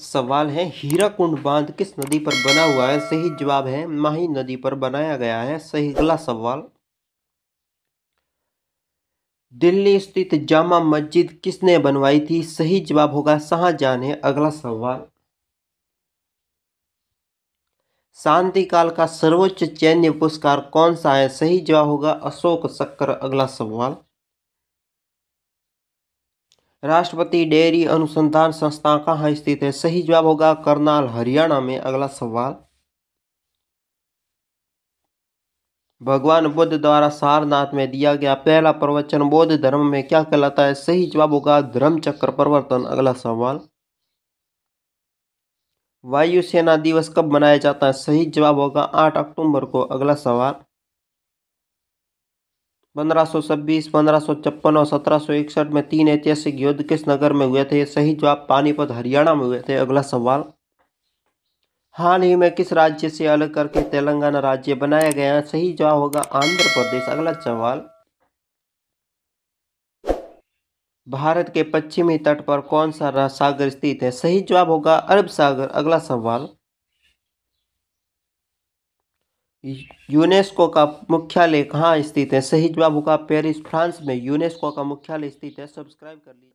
सवाल है हीरा कुंड बांध किस नदी पर बना हुआ है सही जवाब है माही नदी पर बनाया गया है सही अगला सवाल दिल्ली स्थित जामा मस्जिद किसने बनवाई थी सही जवाब होगा शाहजहां ने अगला सवाल शांति काल का सर्वोच्च चयन पुरस्कार कौन सा है सही जवाब होगा अशोक सक्कर अगला सवाल राष्ट्रपति डेयरी अनुसंधान संस्थान कहाँ स्थित है सही जवाब होगा करनाल हरियाणा में अगला सवाल भगवान बुद्ध द्वारा सारनाथ में दिया गया पहला प्रवचन बौद्ध धर्म में क्या कहलाता है सही जवाब होगा धर्म चक्र प्रवर्तन अगला सवाल वायुसेना दिवस कब मनाया जाता है सही जवाब होगा आठ अक्टूबर को अगला सवाल 1526, 1556 और 1761 में तीन ऐतिहासिक युद्ध किस नगर में हुए थे सही जवाब पानीपत हरियाणा में हुए थे अगला सवाल हाल ही में किस राज्य से अलग करके तेलंगाना राज्य बनाया गया सही जवाब होगा आंध्र प्रदेश अगला सवाल भारत के पश्चिमी तट पर कौन सा सागर स्थित है सही जवाब होगा अरब सागर अगला सवाल यूनेस्को का मुख्यालय कहाँ स्थित है सही जवाब होगा पेरिस फ्रांस में यूनेस्को का मुख्यालय स्थित है सब्सक्राइब कर लीजिए